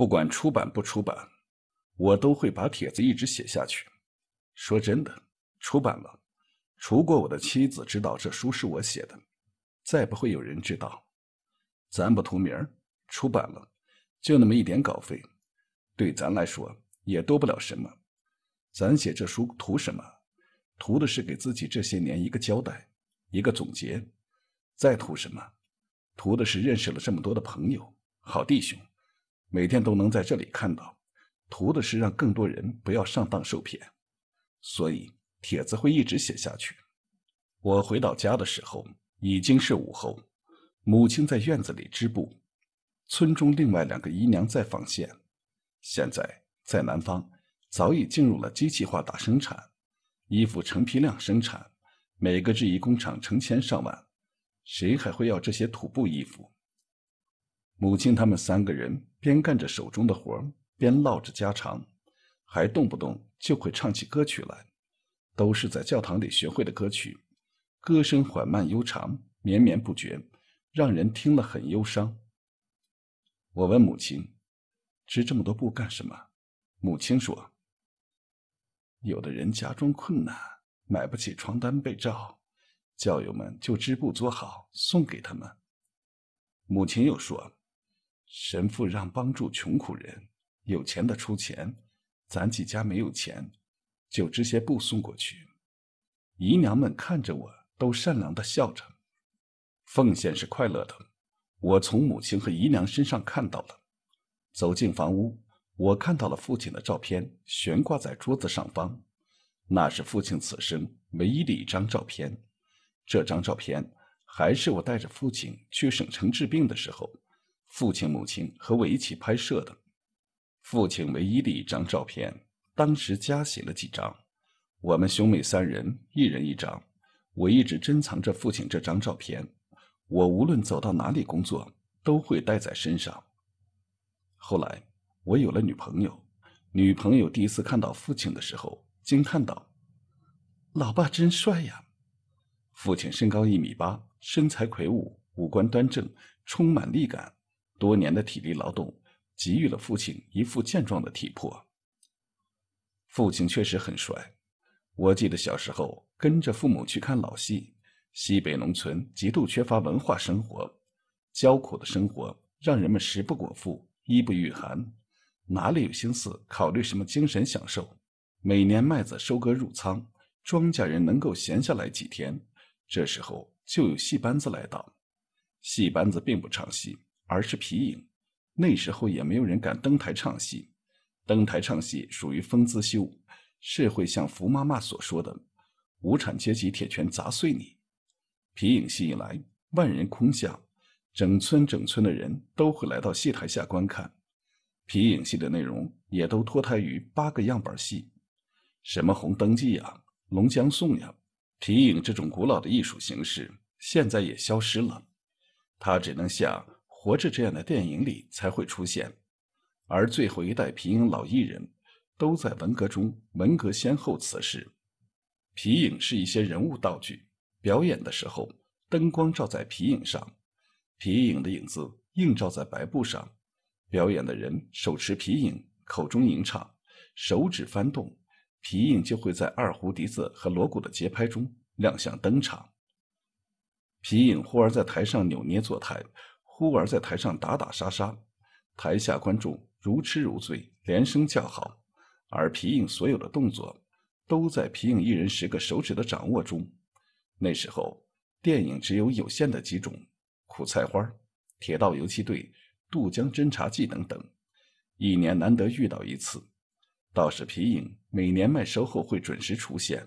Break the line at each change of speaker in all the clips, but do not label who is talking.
不管出版不出版，我都会把帖子一直写下去。说真的，出版了，除过我的妻子知道这书是我写的，再不会有人知道。咱不图名儿，出版了，就那么一点稿费，对咱来说也多不了什么。咱写这书图什么？图的是给自己这些年一个交代，一个总结。再图什么？图的是认识了这么多的朋友，好弟兄。每天都能在这里看到，图的是让更多人不要上当受骗，所以帖子会一直写下去。我回到家的时候已经是午后，母亲在院子里织布，村中另外两个姨娘在纺线。现在在南方早已进入了机器化大生产，衣服成批量生产，每个制衣工厂成千上万，谁还会要这些土布衣服？母亲他们三个人。边干着手中的活儿，边唠着家常，还动不动就会唱起歌曲来，都是在教堂里学会的歌曲，歌声缓慢悠长，绵绵不绝，让人听了很忧伤。我问母亲：“织这么多布干什么？”母亲说：“有的人家中困难，买不起床单被罩，教友们就织布做好，送给他们。”母亲又说。神父让帮助穷苦人，有钱的出钱，咱几家没有钱，就织些布送过去。姨娘们看着我，都善良地笑着。奉献是快乐的，我从母亲和姨娘身上看到了。走进房屋，我看到了父亲的照片悬挂在桌子上方，那是父亲此生唯一的一张照片。这张照片还是我带着父亲去省城治病的时候。父亲、母亲和我一起拍摄的，父亲唯一的一张照片，当时加写了几张，我们兄妹三人一人一张。我一直珍藏着父亲这张照片，我无论走到哪里工作，都会带在身上。后来我有了女朋友，女朋友第一次看到父亲的时候，惊叹道：“老爸真帅呀！”父亲身高一米八，身材魁梧，五官端正，充满力感。多年的体力劳动给予了父亲一副健壮的体魄。父亲确实很帅。我记得小时候跟着父母去看老戏。西北农村极度缺乏文化生活，焦苦的生活让人们食不果腹、衣不御寒，哪里有心思考虑什么精神享受？每年麦子收割入仓，庄稼人能够闲下来几天，这时候就有戏班子来到。戏班子并不唱戏。而是皮影，那时候也没有人敢登台唱戏，登台唱戏属于风姿秀，是会像福妈妈所说的，无产阶级铁拳砸碎你。皮影戏一来，万人空巷，整村整村的人都会来到戏台下观看。皮影戏的内容也都脱胎于八个样板戏，什么《红灯记》呀，《龙江颂》呀。皮影这种古老的艺术形式，现在也消失了，它只能像。活着这样的电影里才会出现，而最后一代皮影老艺人都在文革中，文革先后辞世。皮影是一些人物道具，表演的时候，灯光照在皮影上，皮影的影子映照在白布上，表演的人手持皮影，口中吟唱，手指翻动，皮影就会在二胡、笛子和锣鼓的节拍中亮相登场。皮影忽而在台上扭捏作态。忽而在台上打打杀杀，台下观众如痴如醉，连声叫好。而皮影所有的动作，都在皮影一人十个手指的掌握中。那时候电影只有有限的几种，《苦菜花》《铁道游击队》《渡江侦察记》等等，一年难得遇到一次。倒是皮影每年麦收后会准时出现，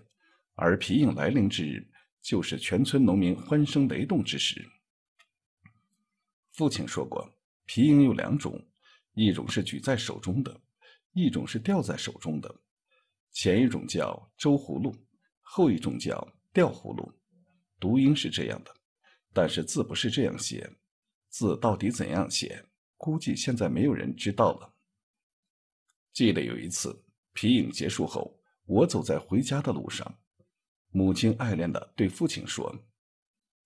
而皮影来临之日，就是全村农民欢声雷动之时。父亲说过，皮影有两种，一种是举在手中的，一种是吊在手中的。前一种叫“周葫芦”，后一种叫“吊葫芦”，读音是这样的，但是字不是这样写。字到底怎样写，估计现在没有人知道了。记得有一次皮影结束后，我走在回家的路上，母亲爱恋的对父亲说：“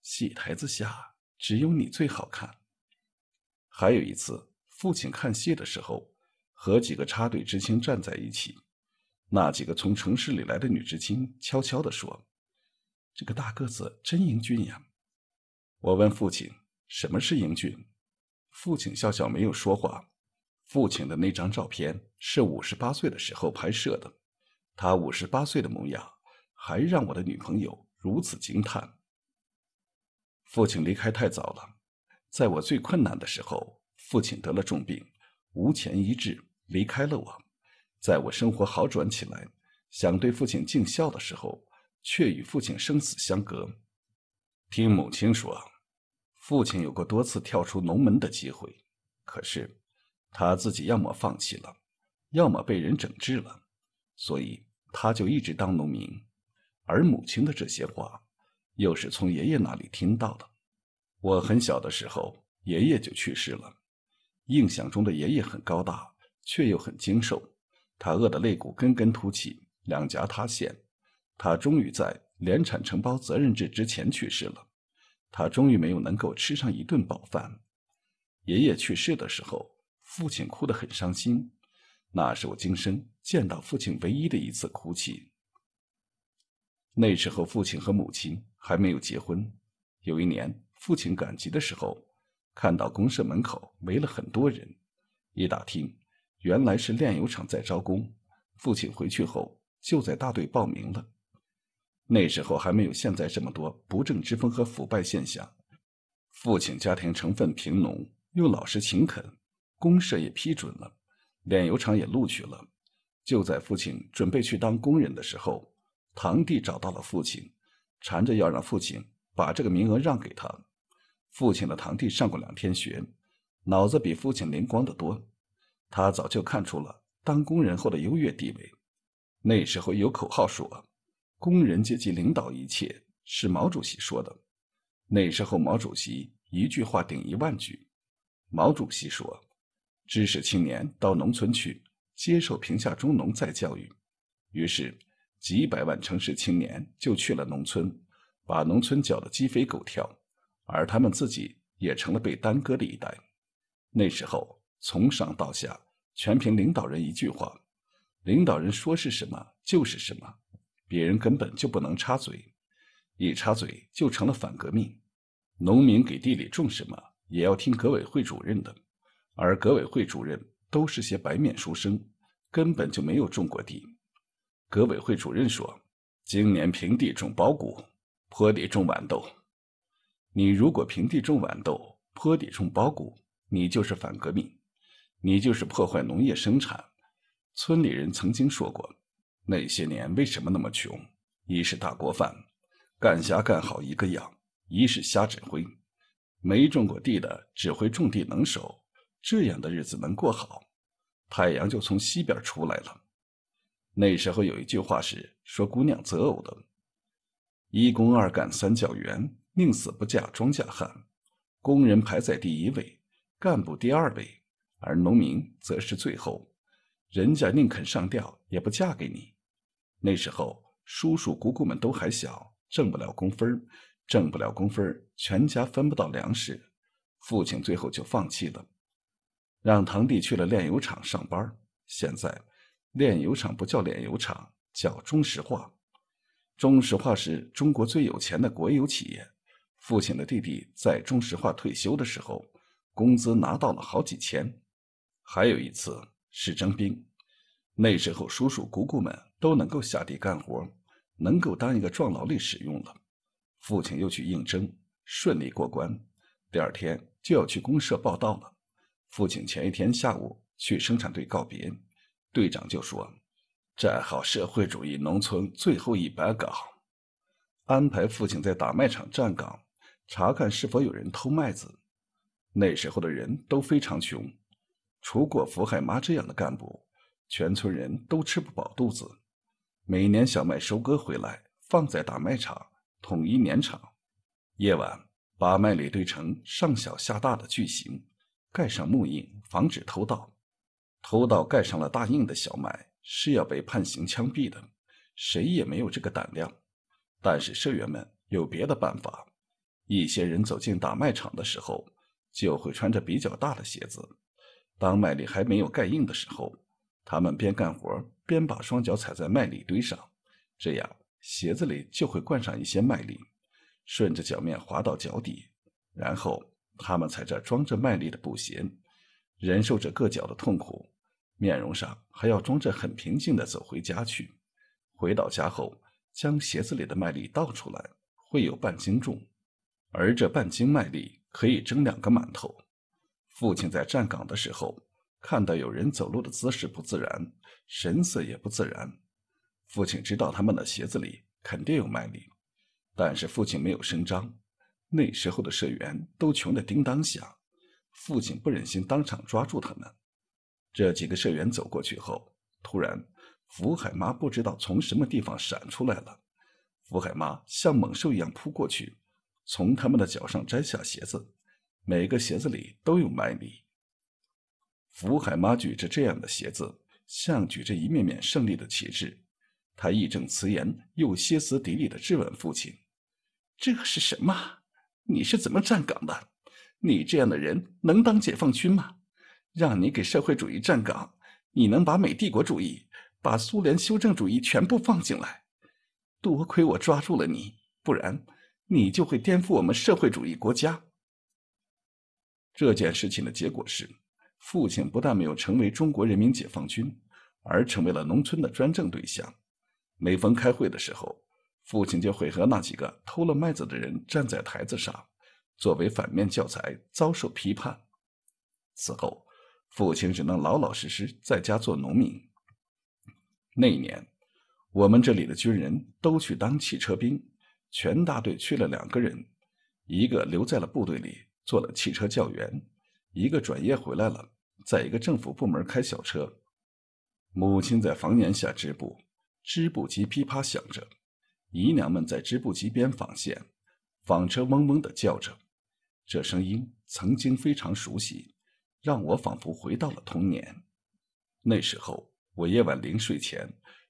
戏台子下只有你最好看。”还有一次，父亲看戏的时候，和几个插队知青站在一起。那几个从城市里来的女知青悄悄的说：“这个大个子真英俊呀！”我问父亲：“什么是英俊？”父亲笑笑没有说话。父亲的那张照片是五十八岁的时候拍摄的，他五十八岁的模样还让我的女朋友如此惊叹。父亲离开太早了。在我最困难的时候，父亲得了重病，无钱医治，离开了我。在我生活好转起来，想对父亲尽孝的时候，却与父亲生死相隔。听母亲说，父亲有过多次跳出农门的机会，可是他自己要么放弃了，要么被人整治了，所以他就一直当农民。而母亲的这些话，又是从爷爷那里听到的。我很小的时候，爷爷就去世了。印象中的爷爷很高大，却又很精瘦。他饿得肋骨根根凸起，两颊塌陷。他终于在联产承包责任制之前去世了。他终于没有能够吃上一顿饱饭。爷爷去世的时候，父亲哭得很伤心。那是我今生见到父亲唯一的一次哭泣。那时候，父亲和母亲还没有结婚。有一年。父亲赶集的时候，看到公社门口围了很多人，一打听，原来是炼油厂在招工。父亲回去后就在大队报名了。那时候还没有现在这么多不正之风和腐败现象。父亲家庭成分贫农，又老实勤恳，公社也批准了，炼油厂也录取了。就在父亲准备去当工人的时候，堂弟找到了父亲，缠着要让父亲把这个名额让给他。父亲的堂弟上过两天学，脑子比父亲灵光的多。他早就看出了当工人后的优越地位。那时候有口号说：“工人阶级领导一切”，是毛主席说的。那时候毛主席一句话顶一万句。毛主席说：“知识青年到农村去，接受贫下中农再教育。”于是几百万城市青年就去了农村，把农村搅得鸡飞狗跳。而他们自己也成了被耽搁的一代。那时候，从上到下全凭领导人一句话，领导人说是什么就是什么，别人根本就不能插嘴，一插嘴就成了反革命。农民给地里种什么也要听革委会主任的，而革委会主任都是些白面书生，根本就没有种过地。革委会主任说：“今年平地种包谷，坡地种豌豆。”你如果平地种豌豆，坡地种苞谷，你就是反革命，你就是破坏农业生产。村里人曾经说过，那些年为什么那么穷？一是大锅饭，干啥干好一个样；一是瞎指挥，没种过地的指挥种地能手，这样的日子能过好？太阳就从西边出来了。那时候有一句话是说姑娘择偶的：一工二干三教员。宁死不嫁庄稼汉，工人排在第一位，干部第二位，而农民则是最后。人家宁肯上吊也不嫁给你。那时候叔叔姑姑们都还小，挣不了工分儿，挣不了工分儿，全家分不到粮食。父亲最后就放弃了，让堂弟去了炼油厂上班。现在，炼油厂不叫炼油厂，叫中石化。中石化是中国最有钱的国有企业。父亲的弟弟在中石化退休的时候，工资拿到了好几千。还有一次是征兵，那时候叔叔姑姑们都能够下地干活，能够当一个壮劳力使用了。父亲又去应征，顺利过关。第二天就要去公社报到了。父亲前一天下午去生产队告别，队长就说：“站好社会主义农村最后一班岗。”安排父亲在打麦场站岗。查看是否有人偷麦子。那时候的人都非常穷，除过福海妈这样的干部，全村人都吃不饱肚子。每年小麦收割回来，放在打麦场统一碾场。夜晚把麦粒堆成上小下大的巨型，盖上木印，防止偷盗。偷盗盖上了大印的小麦是要被判刑枪毙的，谁也没有这个胆量。但是社员们有别的办法。一些人走进打卖场的时候，就会穿着比较大的鞋子。当麦粒还没有盖硬的时候，他们边干活边把双脚踩在麦粒堆上，这样鞋子里就会灌上一些麦粒，顺着脚面滑到脚底。然后他们踩着装着麦粒的布鞋，忍受着硌脚的痛苦，面容上还要装着很平静的走回家去。回到家后，将鞋子里的麦粒倒出来，会有半斤重。而这半斤麦粒可以蒸两个馒头。父亲在站岗的时候，看到有人走路的姿势不自然，神色也不自然。父亲知道他们的鞋子里肯定有麦粒，但是父亲没有声张。那时候的社员都穷得叮当响，父亲不忍心当场抓住他们。这几个社员走过去后，突然，福海妈不知道从什么地方闪出来了，福海妈像猛兽一样扑过去。从他们的脚上摘下鞋子，每个鞋子里都有麦米。福海妈举着这样的鞋子，像举着一面面胜利的旗帜。她义正辞严又歇斯底里地质问父亲：“这是什么？你是怎么站岗的？你这样的人能当解放军吗？让你给社会主义站岗，你能把美帝国主义、把苏联修正主义全部放进来？多亏我抓住了你，不然……”你就会颠覆我们社会主义国家。这件事情的结果是，父亲不但没有成为中国人民解放军，而成为了农村的专政对象。每逢开会的时候，父亲就会和那几个偷了麦子的人站在台子上，作为反面教材遭受批判。此后，父亲只能老老实实在家做农民。那一年，我们这里的军人都去当汽车兵。全大队去了两个人，一个留在了部队里做了汽车教员，一个转业回来了，在一个政府部门开小车。母亲在房檐下织布，织布机噼啪响着，姨娘们在织布机边纺线，纺车嗡嗡地叫着。这声音曾经非常熟悉，让我仿佛回到了童年。那时候，我夜晚临睡前，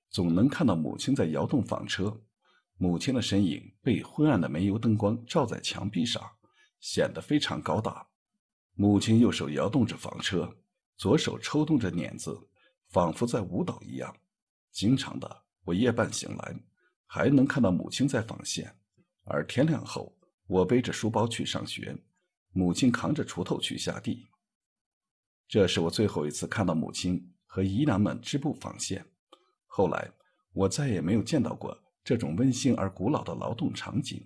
总能看到母亲在摇动纺车。母亲的身影被昏暗的煤油灯光照在墙壁上，显得非常高大。母亲右手摇动着纺车，左手抽动着碾子，仿佛在舞蹈一样。经常的，我夜半醒来，还能看到母亲在纺线；而天亮后，我背着书包去上学，母亲扛着锄头去下地。这是我最后一次看到母亲和姨娘们织布纺线，后来我再也没有见到过。这种温馨而古老的劳动场景，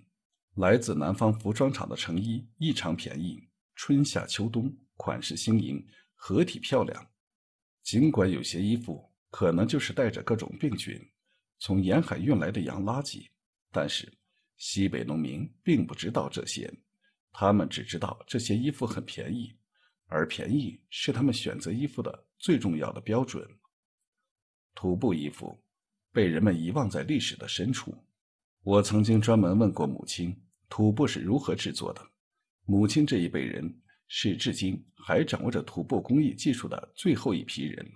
来自南方服装厂的成衣异常便宜，春夏秋冬款式新颖，合体漂亮。尽管有些衣服可能就是带着各种病菌从沿海运来的洋垃圾，但是西北农民并不知道这些，他们只知道这些衣服很便宜，而便宜是他们选择衣服的最重要的标准。土布衣服。被人们遗忘在历史的深处。我曾经专门问过母亲，土布是如何制作的。母亲这一辈人是至今还掌握着土布工艺技术的最后一批人。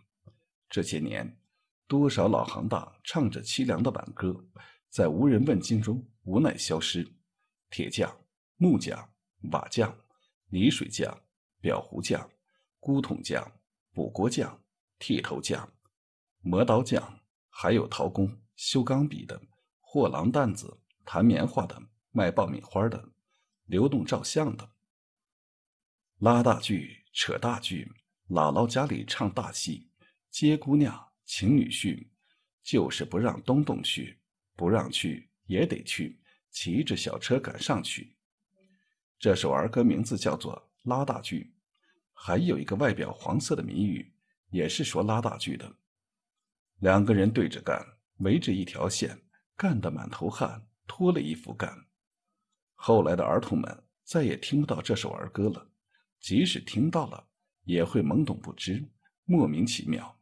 这些年，多少老行当唱着凄凉的挽歌，在无人问津中无奈消失。铁匠、木匠、瓦匠、泥水匠、裱糊匠、古桶匠、补锅匠、剃头匠、磨刀匠。还有陶工修钢笔的，货郎担子弹棉花的，卖爆米花的，流动照相的，拉大锯扯大锯，姥姥家里唱大戏，接姑娘请女婿，就是不让东东去，不让去也得去，骑着小车赶上去。这首儿歌名字叫做《拉大锯》，还有一个外表黄色的谜语，也是说拉大锯的。两个人对着干，围着一条线，干得满头汗，脱了衣服干。后来的儿童们再也听不到这首儿歌了，即使听到了，也会懵懂不知，莫名其妙。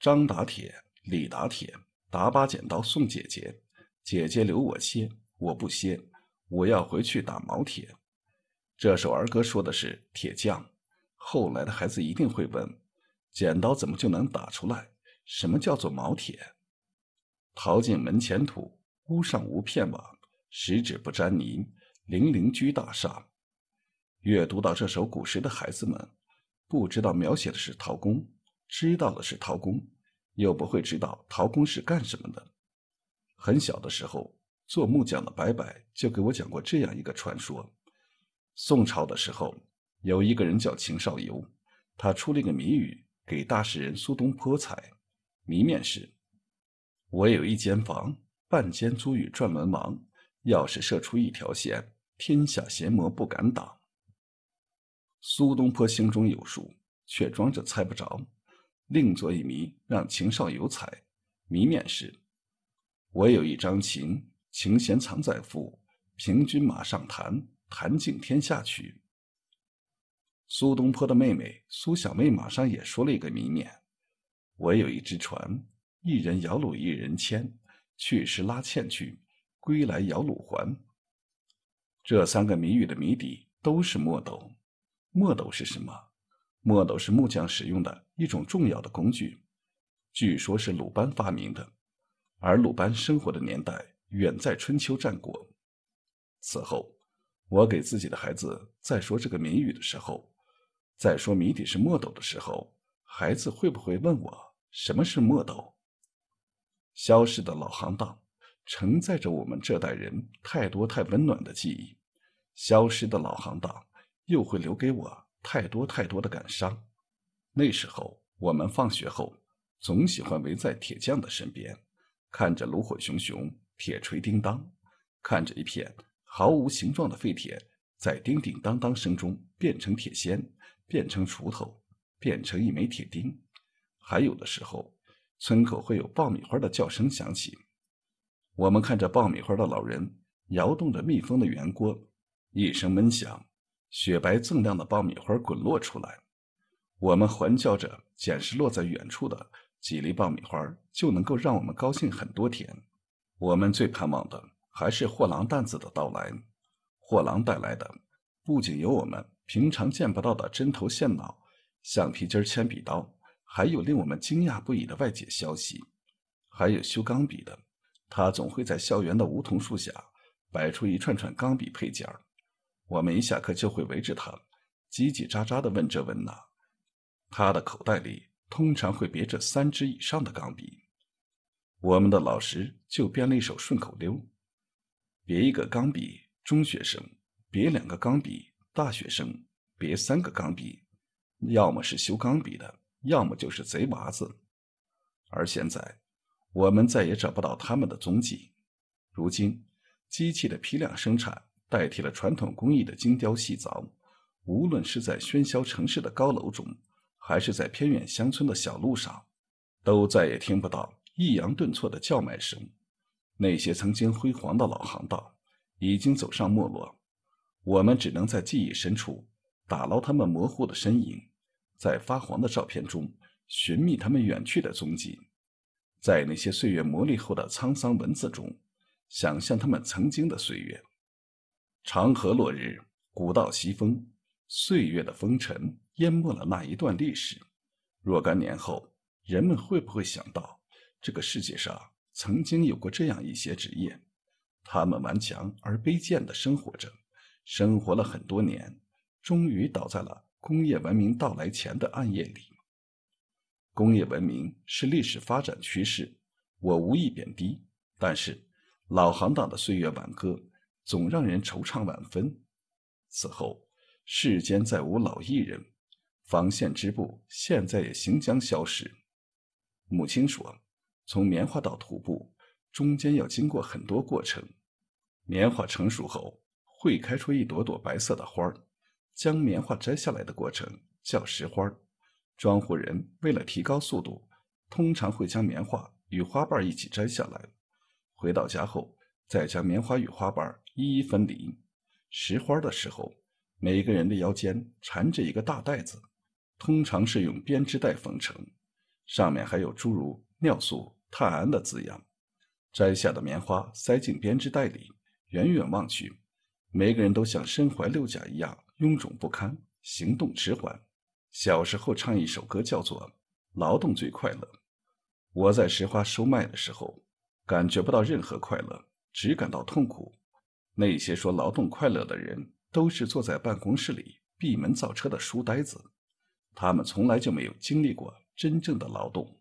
张打铁，李打铁，打把剪刀送姐姐，姐姐留我歇，我不歇，我要回去打毛铁。这首儿歌说的是铁匠。后来的孩子一定会问：剪刀怎么就能打出来？什么叫做毛铁？陶进门前土，屋上无片瓦，十指不沾泥，零零居大厦。阅读到这首古诗的孩子们，不知道描写的是陶工，知道的是陶工，又不会知道陶工是干什么的。很小的时候，做木匠的白白就给我讲过这样一个传说：宋朝的时候，有一个人叫秦少游，他出了个谜语给大诗人苏东坡猜。谜面是：“我有一间房，半间租与转门王。要是射出一条弦，天下邪魔不敢挡。”苏东坡心中有数，却装着猜不着，另作一谜让秦少游猜。谜面是：“我有一张琴，琴弦藏在腹。凭君马上弹，弹尽天下曲。”苏东坡的妹妹苏小妹马上也说了一个谜面。我有一只船，一人摇橹，一人牵，去时拉纤去，归来摇橹还。这三个谜语的谜底都是墨斗。墨斗是什么？墨斗是木匠使用的一种重要的工具，据说是鲁班发明的。而鲁班生活的年代远在春秋战国。此后，我给自己的孩子在说这个谜语的时候，在说谜底是墨斗的时候，孩子会不会问我？什么是墨斗？消失的老行当，承载着我们这代人太多太温暖的记忆。消失的老行当，又会留给我太多太多的感伤。那时候，我们放学后总喜欢围在铁匠的身边，看着炉火熊熊，铁锤叮当，看着一片毫无形状的废铁，在叮叮当当声中变成铁锨，变成锄头，变成一枚铁钉。还有的时候，村口会有爆米花的叫声响起。我们看着爆米花的老人摇动着密封的圆锅，一声闷响，雪白锃亮的爆米花滚落出来。我们欢叫着捡拾落在远处的几粒爆米花，就能够让我们高兴很多天。我们最盼望的还是货郎担子的到来。货郎带来的不仅有我们平常见不到的针头线脑、橡皮筋、铅笔刀。还有令我们惊讶不已的外界消息，还有修钢笔的，他总会在校园的梧桐树下摆出一串串钢笔配件我们一下课就会围着他叽叽喳喳的问这问那。他的口袋里通常会别着三支以上的钢笔，我们的老师就编了一首顺口溜：别一个钢笔中学生，别两个钢笔大学生，别三个钢笔，要么是修钢笔的。要么就是贼娃子，而现在，我们再也找不到他们的踪迹。如今，机器的批量生产代替了传统工艺的精雕细凿，无论是在喧嚣城市的高楼中，还是在偏远乡村的小路上，都再也听不到抑扬顿挫的叫卖声。那些曾经辉煌的老行道，已经走上没落。我们只能在记忆深处打捞他们模糊的身影。在发黄的照片中寻觅他们远去的踪迹，在那些岁月磨砺后的沧桑文字中，想象他们曾经的岁月。长河落日，古道西风，岁月的风尘淹没了那一段历史。若干年后，人们会不会想到，这个世界上曾经有过这样一些职业，他们顽强而卑贱地生活着，生活了很多年，终于倒在了。工业文明到来前的暗夜里，工业文明是历史发展趋势，我无意贬低。但是，老行当的岁月挽歌总让人惆怅万分。此后，世间再无老艺人，纺线织布现在也行将消失。母亲说，从棉花到土布，中间要经过很多过程。棉花成熟后，会开出一朵朵白色的花儿。将棉花摘下来的过程叫拾花。庄户人为了提高速度，通常会将棉花与花瓣一起摘下来。回到家后，再将棉花与花瓣一一分离。拾花的时候，每个人的腰间缠着一个大袋子，通常是用编织袋缝成，上面还有诸如尿素、碳铵的字样。摘下的棉花塞进编织袋里，远远望去，每个人都像身怀六甲一样。臃肿不堪，行动迟缓。小时候唱一首歌，叫做《劳动最快乐》。我在拾花收麦的时候，感觉不到任何快乐，只感到痛苦。那些说劳动快乐的人，都是坐在办公室里闭门造车的书呆子，他们从来就没有经历过真正的劳动。